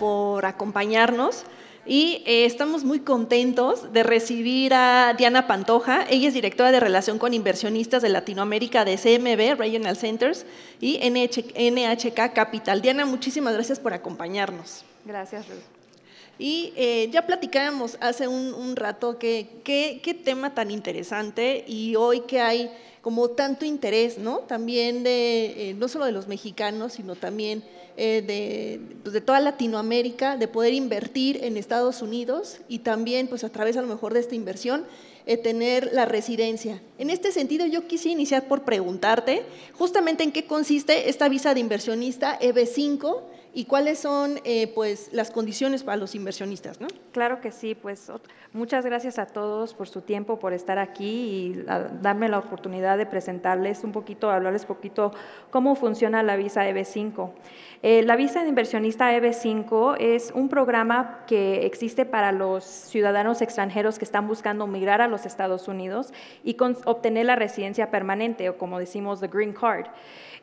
por acompañarnos. Y eh, estamos muy contentos de recibir a Diana Pantoja. Ella es directora de Relación con Inversionistas de Latinoamérica de CMB, Regional Centers, y NHK Capital. Diana, muchísimas gracias por acompañarnos. Gracias, Ruth. Y eh, ya platicábamos hace un, rato que, qué tema tan interesante y hoy que hay como tanto interés, ¿no? También de, eh, no solo de los mexicanos, sino también eh, de, pues, de, toda Latinoamérica, de poder invertir en Estados Unidos y también, pues a través a lo mejor de esta inversión, eh, tener la residencia. En este sentido, yo quisiera iniciar por preguntarte justamente en qué consiste esta visa de inversionista EB5 y cuáles son eh, pues, las condiciones para los inversionistas. ¿no? Claro que sí, pues muchas gracias a todos por su tiempo, por estar aquí y darme la oportunidad de presentarles un poquito, hablarles un poquito cómo funciona la visa EB5. Eh, la visa de inversionista EB5 es un programa que existe para los ciudadanos extranjeros que están buscando migrar a los Estados Unidos y obtener la residencia permanente o como decimos, the green card.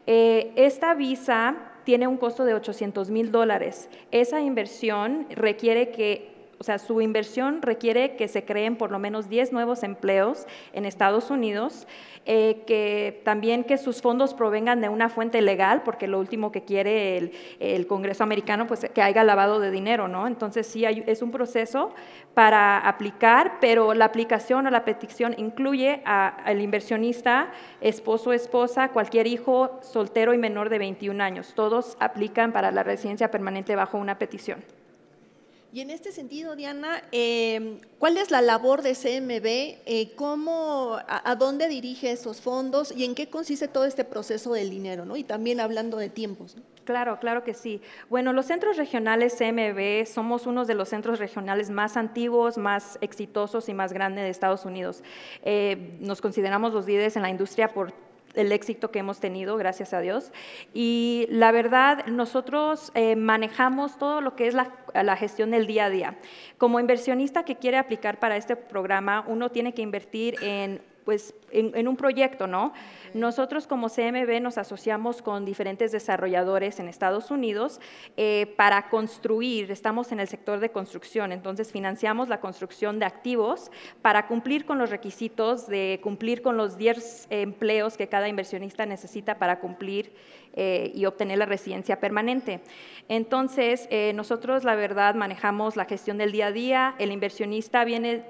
Eh, esta visa tiene un costo de 800 mil dólares. Esa inversión requiere que o sea, su inversión requiere que se creen por lo menos 10 nuevos empleos en Estados Unidos, eh, que también que sus fondos provengan de una fuente legal, porque lo último que quiere el, Congreso americano pues que haya lavado de dinero, ¿no? Entonces sí es un proceso para aplicar, pero la aplicación o la petición incluye al inversionista, esposo, esposa, cualquier hijo soltero y menor de 21 años. Todos aplican para la residencia permanente bajo una petición. Y en este sentido, Diana, em, ¿cuál es la labor de CMB? Eh, ¿Cómo, a, dónde dirige esos fondos y en qué consiste todo este proceso del dinero? ¿no? Y también hablando de tiempos. Claro, claro que sí. Bueno, los centros regionales CMB somos uno de los centros regionales más antiguos, más exitosos y más grandes de Estados Unidos. Eh, nos consideramos los líderes en la industria por el éxito que hemos tenido, gracias a Dios. Y la verdad, nosotros eh, manejamos todo lo que es la, la, gestión del día a día. Como inversionista que quiere aplicar para este programa, uno tiene que invertir en pues en, un proyecto, ¿no? Nosotros como CMB nos asociamos con diferentes desarrolladores en Estados Unidos eh, para construir, estamos en el sector de construcción, entonces financiamos la construcción de activos para cumplir con los requisitos de cumplir con los 10 empleos que cada inversionista necesita para cumplir eh, y obtener la residencia permanente. Entonces, eh, nosotros la verdad manejamos la gestión del día a día, el inversionista viene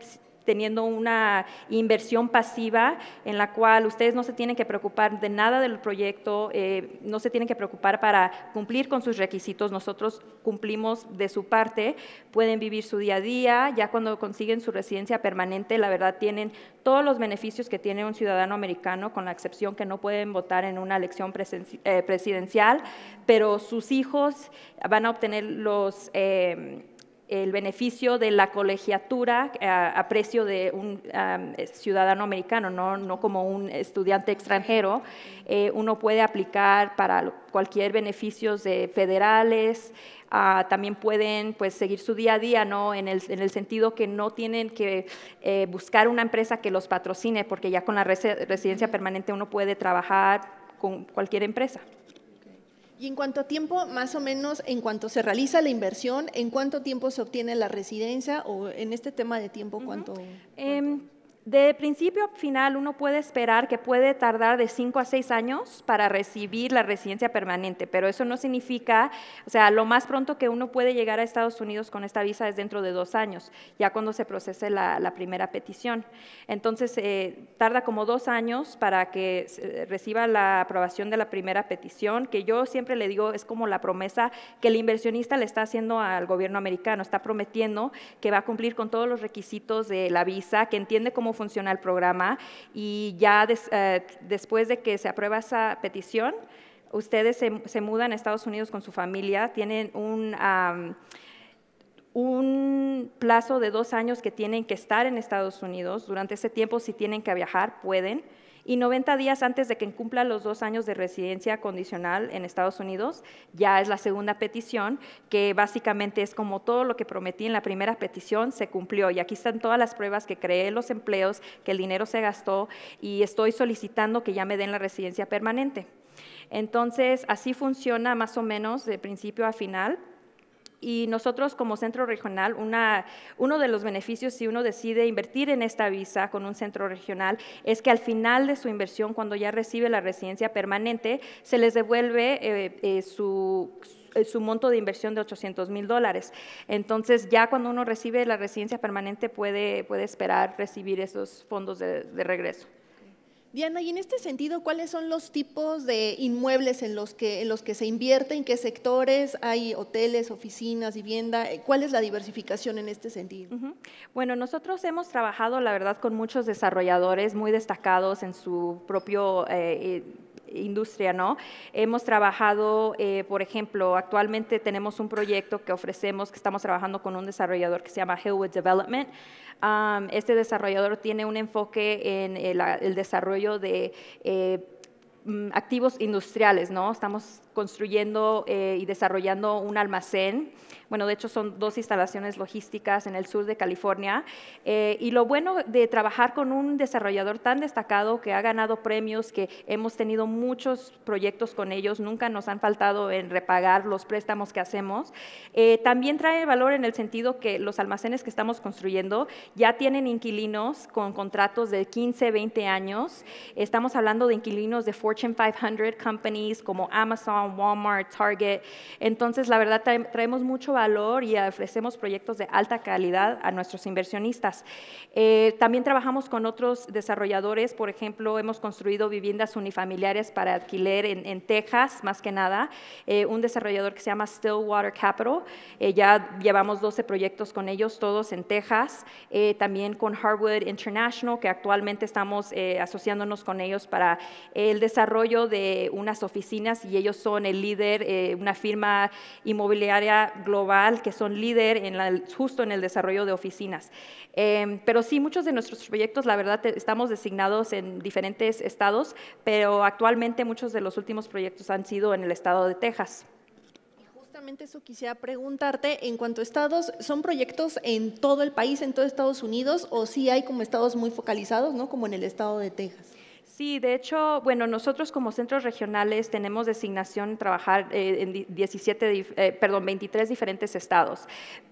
teniendo una inversión pasiva en la cual ustedes no se tienen que preocupar de nada del proyecto, eh, no se tienen que preocupar para cumplir con sus requisitos, nosotros cumplimos de su parte, pueden vivir su día a día, ya cuando consiguen su residencia permanente, la verdad tienen todos los beneficios que tiene un ciudadano americano, con la excepción que no pueden votar en una elección eh, presidencial, pero sus hijos van a obtener los... Eh, el beneficio de la colegiatura eh, a, precio de un eh, ciudadano americano, no, como un estudiante extranjero. Eh, uno puede aplicar para cualquier beneficio de federales, ah, también pueden pues, seguir su día a día, ¿no? en, el, sentido que no tienen que buscar una empresa que los patrocine, porque ya con la residencia permanente uno puede trabajar con cualquier empresa. Y en cuanto a tiempo, más o menos, en cuanto se realiza la inversión, ¿en cuánto tiempo se obtiene la residencia o en este tema de tiempo, cuánto? Em, de principio a final uno puede esperar que puede tardar de cinco a seis años para recibir la residencia permanente, pero eso no significa, o sea, lo más pronto que uno puede llegar a Estados Unidos con esta visa es dentro de dos años, ya cuando se procese la, primera petición. Entonces, eh, tarda como dos años para que reciba la aprobación de la primera petición, que yo siempre le digo es como la promesa que el inversionista le está haciendo al gobierno americano, está prometiendo que va a cumplir con todos los requisitos de la visa, que entiende cómo funciona el programa y ya eh, después de que se aprueba esa petición, ustedes se, mudan a Estados Unidos con su familia, tienen un... un plazo de dos años que tienen que estar en Estados Unidos. Durante ese tiempo, si tienen que viajar, pueden y 90 días antes de que cumpla los dos años de residencia condicional en Estados Unidos, ya es la segunda petición, que básicamente es como todo lo que prometí en la primera petición se cumplió. Y aquí están todas las pruebas que creé los empleos, que el dinero se gastó y estoy solicitando que ya me den la residencia permanente. Entonces, así funciona más o menos de principio a final. Y nosotros como centro regional, una, uno de los beneficios si uno decide invertir en esta visa con un centro regional es que al final de su inversión, cuando ya recibe la residencia permanente, se les devuelve eh, eh, eh, su, monto de inversión de 800 mil dólares. Entonces, ya cuando uno recibe la residencia permanente puede, puede esperar recibir esos fondos de regreso. Diana, y en este sentido, ¿cuáles son los tipos de inmuebles en los que, se invierte? ¿En qué sectores? ¿Hay hoteles, oficinas, vivienda? Eh, ¿Cuál es la diversificación en este sentido? Bueno, nosotros hemos trabajado, la verdad, con muchos desarrolladores muy destacados en su propio... Eh, eh, industria, ¿no? Hemos trabajado, eh, por ejemplo, actualmente tenemos un proyecto que ofrecemos, que estamos trabajando con un desarrollador que se llama Hillwood Development. este desarrollador tiene un enfoque en eh, el, desarrollo de eh, Mm, activos industriales, ¿no? Estamos construyendo eh, y desarrollando un almacén. Bueno, de hecho son dos instalaciones logísticas en el sur de California. Eh, y lo bueno de trabajar con un desarrollador tan destacado que ha ganado premios, que hemos tenido muchos proyectos con ellos, nunca nos han faltado en repagar los préstamos que hacemos. Eh, también trae valor en el sentido que los almacenes que estamos construyendo ya tienen inquilinos con contratos de 15, 20 años. Estamos hablando de inquilinos de Fort 500 companies como Amazon, Walmart, Target. Entonces, la verdad, traemos mucho valor y ofrecemos proyectos de alta calidad a nuestros inversionistas. Eh, también trabajamos con otros desarrolladores, por ejemplo, hemos construido viviendas unifamiliares para alquiler en, Texas, más que nada. Eh, un desarrollador que se llama Stillwater Capital, eh, ya llevamos 12 proyectos con ellos, todos en Texas. también con Hardwood International, que actualmente estamos asociándonos con ellos para el desarrollo de unas oficinas y ellos son el líder, eh, una firma inmobiliaria global que son líder en justo en el desarrollo de oficinas. Em, pero sí, muchos de nuestros proyectos, la verdad, estamos designados en diferentes estados, pero actualmente muchos de los últimos proyectos han sido en el estado de Texas Justamente eso quisiera preguntarte, en cuanto a estados, ¿son proyectos en todo el país, en todo Estados Unidos, o si sí hay como estados muy focalizados, ¿no? como en el estado de Texas? Sí, de hecho, bueno, nosotros como centros regionales tenemos designación trabajar eh, en 17, eh, perdón, 23 diferentes estados,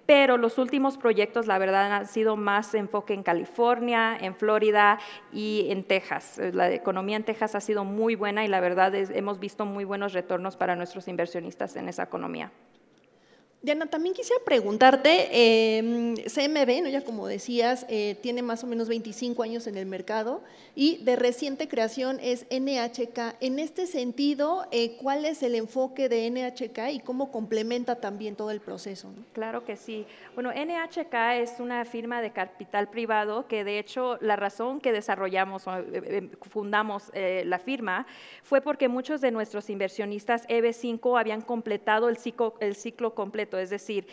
pero los últimos proyectos, la verdad, han sido más enfoque en California, en Florida y en Texas. Eh, la economía en Texas ha sido muy buena y la verdad hemos visto muy buenos retornos para nuestros inversionistas en esa economía. Diana, también quisiera preguntarte, em, CMB, ¿no? ya como decías, eh, tiene más o menos 25 años en el mercado y de reciente creación es NHK. En este sentido, eh, ¿cuál es el enfoque de NHK y cómo complementa también todo el proceso? Claro que sí. Bueno, NHK es una firma de capital privado que de hecho la razón que desarrollamos, o eh, fundamos la firma, fue porque muchos de nuestros inversionistas EB5 habían completado el ciclo completo es decir,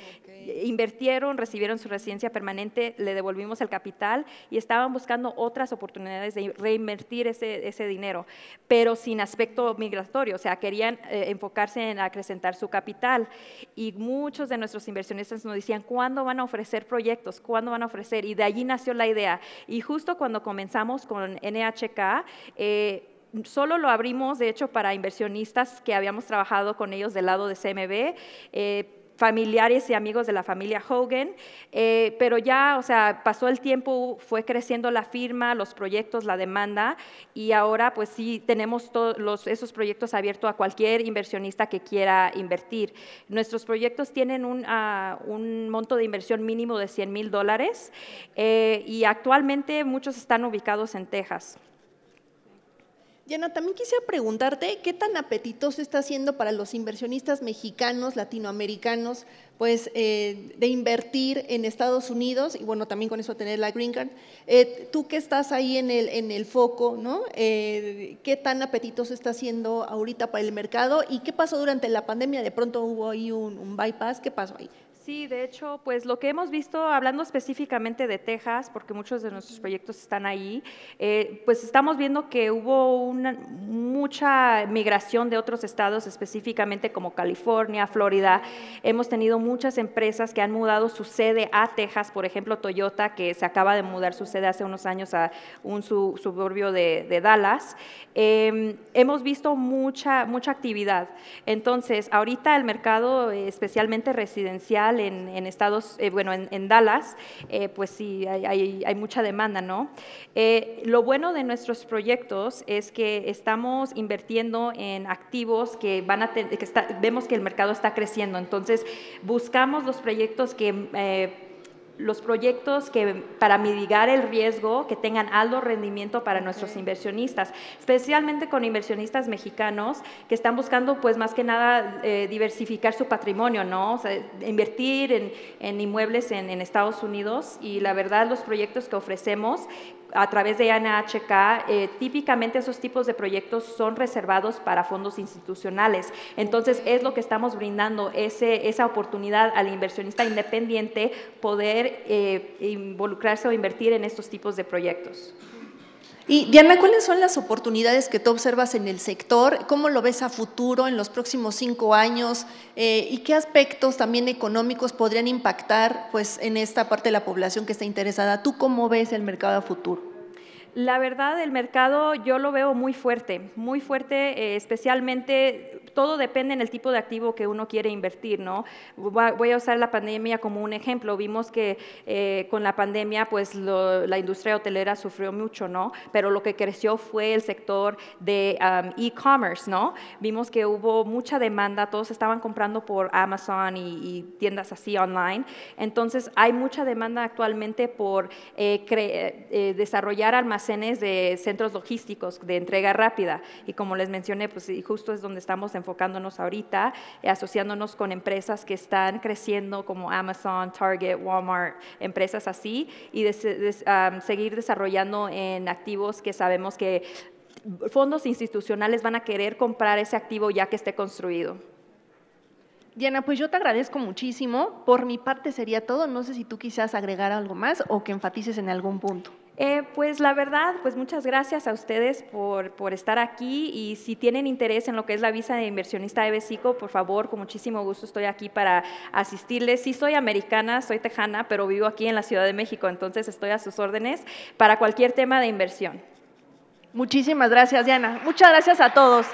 invirtieron, recibieron su residencia permanente, le devolvimos el capital y estaban buscando otras oportunidades de reinvertir ese, dinero, pero sin aspecto migratorio, o sea, querían eh, enfocarse en acrecentar su capital y muchos de nuestros inversionistas nos decían, ¿cuándo van a ofrecer proyectos? ¿Cuándo van a ofrecer? Y de allí nació la idea. Y justo cuando comenzamos con NHK, eh, solo lo abrimos, de hecho, para inversionistas que habíamos trabajado con ellos del lado de CMB. Eh, familiares y amigos de la familia Hogan, eh, pero ya, o sea, pasó el tiempo, fue creciendo la firma, los proyectos, la demanda, y ahora pues sí tenemos todos esos proyectos abiertos a cualquier inversionista que quiera invertir. Nuestros proyectos tienen un, ah, monto de inversión mínimo de 100 mil dólares eh, y actualmente muchos están ubicados en Texas. Diana, también quisiera preguntarte qué tan apetitoso está siendo para los inversionistas mexicanos, latinoamericanos, pues, eh, de invertir en Estados Unidos y bueno, también con eso tener la Green Card. Eh, tú que estás ahí en el, en el foco, ¿no? Eh, ¿Qué tan apetitoso está haciendo ahorita para el mercado y qué pasó durante la pandemia? De pronto hubo ahí un, bypass, ¿qué pasó ahí? Sí, de hecho, pues lo que hemos visto, hablando específicamente de Texas, porque muchos de nuestros proyectos están ahí, pues estamos viendo que hubo una, mucha migración de otros estados, específicamente como California, Florida. Hemos tenido muy muchas empresas que han mudado su sede a Texas, por ejemplo Toyota, que se acaba de mudar su sede hace unos años a un suburbio de, Dallas. Em, hemos visto mucha, mucha actividad. Entonces, ahorita el mercado, especialmente residencial en, Estados, eh, bueno, en, Dallas, eh, pues sí, hay, mucha demanda, ¿no? Eh, lo bueno de nuestros proyectos es que estamos invirtiendo en activos que van a vemos que el mercado está creciendo, entonces buscamos los proyectos que... Eh, los proyectos que para mitigar el riesgo que tengan alto rendimiento para nuestros inversionistas, especialmente con inversionistas mexicanos que están buscando pues más que nada eh, diversificar su patrimonio, ¿no? invertir en, inmuebles en, Estados Unidos y la verdad los proyectos que ofrecemos a través de ANHK, eh, típicamente esos tipos de proyectos son reservados para fondos institucionales. Entonces, es lo que estamos brindando, esa oportunidad al inversionista independiente poder eh, involucrarse o invertir en estos tipos de proyectos. Y Diana, ¿cuáles son las oportunidades que tú observas en el sector? ¿Cómo lo ves a futuro en los próximos cinco años? Eh, ¿Y qué aspectos también económicos podrían impactar pues, en esta parte de la población que está interesada? ¿Tú cómo ves el mercado a futuro? La verdad, el mercado yo lo veo muy fuerte, muy fuerte, eh, especialmente todo depende en el tipo de activo que uno quiere invertir, ¿no? Voy a usar la pandemia como un ejemplo. Vimos que eh, con la pandemia, pues la industria hotelera sufrió mucho, ¿no? Pero lo que creció fue el sector de um, e-commerce, ¿no? Vimos que hubo mucha demanda, todos estaban comprando por Amazon y, tiendas así online. Entonces, hay mucha demanda actualmente por eh, desarrollar almacenamiento de centros logísticos de entrega rápida. Y como les mencioné, pues justo es donde estamos enfocándonos ahorita, eh, asociándonos con empresas que están creciendo como Amazon, Target, Walmart, empresas así, y seguir desarrollando en activos que sabemos que fondos institucionales van a querer comprar ese activo ya que esté construido. Diana, pues yo te agradezco muchísimo. Por mi parte sería todo. No sé si tú quizás agregar algo más o que enfatices en algún punto. Eh, pues la verdad, pues muchas gracias a ustedes por, por, estar aquí y si tienen interés en lo que es la visa de inversionista de Besico, por favor, con muchísimo gusto estoy aquí para asistirles. Sí soy americana, soy tejana, pero vivo aquí en la Ciudad de México, entonces estoy a sus órdenes para cualquier tema de inversión. Muchísimas gracias, Diana. Muchas gracias a todos.